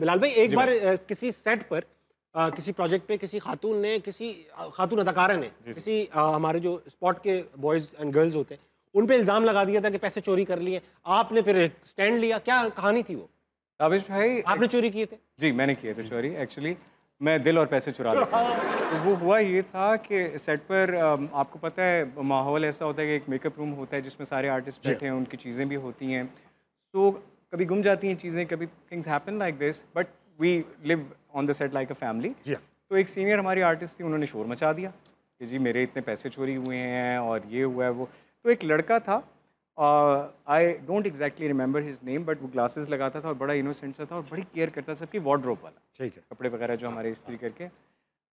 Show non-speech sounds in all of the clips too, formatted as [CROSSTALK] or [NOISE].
बिलाल भाई एक बार किसी सेट पर आ, किसी प्रोजेक्ट पे किसी खातून ने किसी खातून अदाकारा ने किसी आ, हमारे जो स्पॉट के बॉयज़ एंड गर्ल्स होते हैं उन पे इल्ज़ाम लगा दिया था कि पैसे चोरी कर लिए आपने फिर स्टैंड लिया क्या कहानी थी वो ताबिश भाई आपने चोरी किए थे जी मैंने किए थे चोरी एक्चुअली मैं दिल और पैसे चुरा लिया तो [LAUGHS] वो हुआ ये था कि सेट पर आपको पता है माहौल ऐसा होता है कि एक मेकअप रूम होता है जिसमें सारे आर्टिस्ट बैठे हैं उनकी चीज़ें भी होती हैं तो कभी गुम जाती हैं चीज़ें कभी things happen like this but we live on the set like a family तो एक सीनियर हमारी आर्टिस्ट थी उन्होंने शोर मचा दिया कि जी मेरे इतने पैसे चोरी हुए हैं और ये हुआ है वो तो एक लड़का था I don't exactly remember his name but वो ग्लासेस लगाता था और बड़ा इनोसेंट सा था और बड़ी केयर करता था सबकी वार्ड्रोप वाला ठीक है कपड़े वगैरह जो हमारे स्त्री करके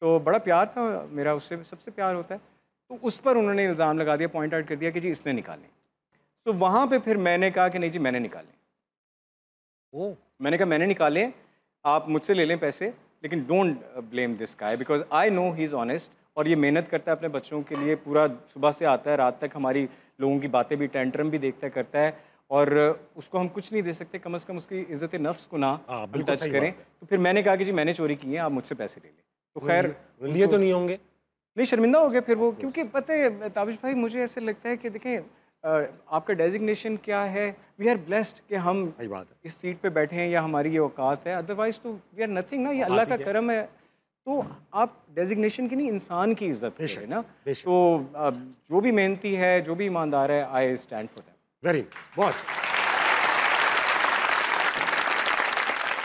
तो बड़ा प्यार था मेरा उससे सबसे प्यार होता है तो उस पर उन्होंने इल्ज़ाम लगा दिया पॉइंट आउट कर दिया कि जी इसने निकालें तो वहाँ पर फिर मैंने कहा कि नहीं जी मैंने निकालें ओ मैंने कहा मैंने निकाले आप मुझसे ले लें पैसे लेकिन don't blame this guy because I know he is honest और ये मेहनत करता है अपने बच्चों के लिए पूरा सुबह से आता है रात तक हमारी लोगों की बातें भी टेंटरम भी देखता करता है और uh, उसको हम कुछ नहीं दे सकते कम अज़ कम उसकी इज़्जत नफ्स को ना हाँ, हम टच करें तो फिर मैंने कहा कि जी मैंने चोरी की है आप मुझसे पैसे ले लें तो, तो खैर तो लिए तो नहीं होंगे नहीं शर्मिंदा हो गया फिर वो क्योंकि पता है ताबिश भाई मुझे ऐसे लगता है कि देखें आपका डेजिग्नेशन क्या है वी आर ब्लेस्ड कि हम सही बात इस सीट पे बैठे हैं या हमारी ये औकात है अदरवाइज तो वी आर नथिंग ना ये अल्लाह का करम है तो आप डेजिग्नेशन की नहीं इंसान की इज्जत है ना तो जो भी मेहनती है जो भी ईमानदार है I stand for them very बहुत